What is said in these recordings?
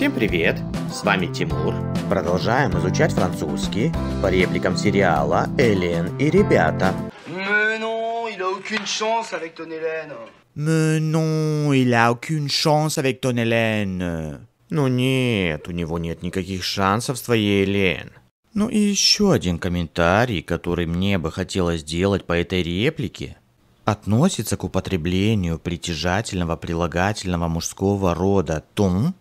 Всем привет, с вами Тимур. Продолжаем изучать французский по репликам сериала «Элен и ребята». Mais non, il a aucune chance avec ton Hélène. Mais non, il a aucune chance avec ton Hélène. Ну нет, у него нет никаких шансов с твоей Элен. Ну и еще один комментарий, который мне бы хотелось сделать по этой реплике, относится к употреблению притяжательного прилагательного мужского рода том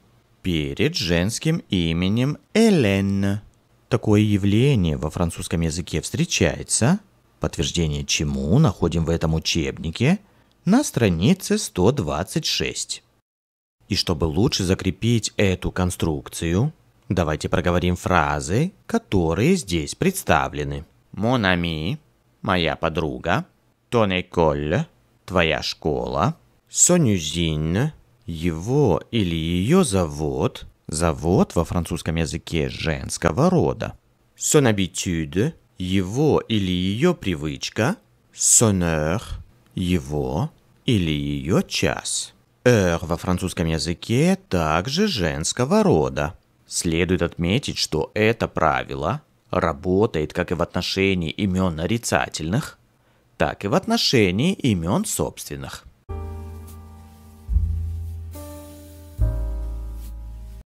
перед женским именем Элен. Такое явление во французском языке встречается, подтверждение чему находим в этом учебнике на странице 126. И чтобы лучше закрепить эту конструкцию, давайте проговорим фразы, которые здесь представлены. Монами, моя подруга, ton твоя школа, son его или ее завод, завод во французском языке женского рода. Son habitude, его или ее привычка. Son heure, его или ее час. Heure во французском языке также женского рода. Следует отметить, что это правило работает как и в отношении имен нарицательных, так и в отношении имен собственных.